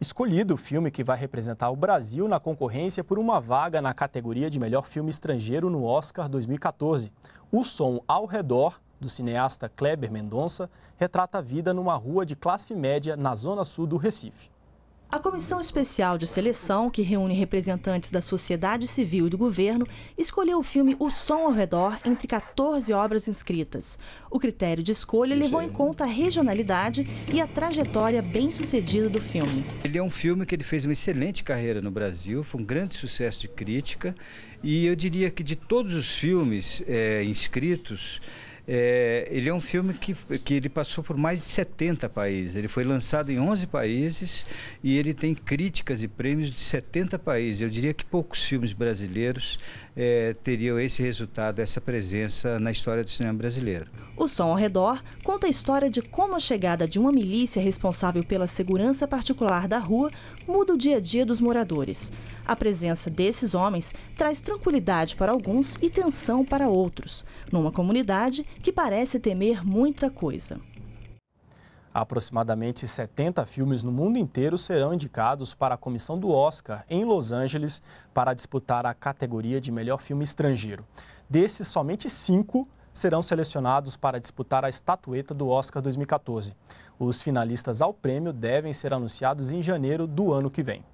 escolhido o filme que vai representar o Brasil na concorrência por uma vaga na categoria de melhor filme estrangeiro no Oscar 2014. O som ao redor, do cineasta Kleber Mendonça, retrata a vida numa rua de classe média na zona sul do Recife. A comissão especial de seleção, que reúne representantes da sociedade civil e do governo, escolheu o filme O Som ao Redor entre 14 obras inscritas. O critério de escolha levou em conta a regionalidade e a trajetória bem-sucedida do filme. Ele é um filme que ele fez uma excelente carreira no Brasil, foi um grande sucesso de crítica e eu diria que de todos os filmes é, inscritos, é, ele é um filme que, que ele passou por mais de 70 países. Ele foi lançado em 11 países e ele tem críticas e prêmios de 70 países. Eu diria que poucos filmes brasileiros é, teriam esse resultado, essa presença na história do cinema brasileiro. O Som ao Redor conta a história de como a chegada de uma milícia responsável pela segurança particular da rua muda o dia a dia dos moradores. A presença desses homens traz tranquilidade para alguns e tensão para outros, numa comunidade que parece temer muita coisa. Aproximadamente 70 filmes no mundo inteiro serão indicados para a comissão do Oscar em Los Angeles para disputar a categoria de melhor filme estrangeiro. Desses, somente cinco serão selecionados para disputar a estatueta do Oscar 2014. Os finalistas ao prêmio devem ser anunciados em janeiro do ano que vem.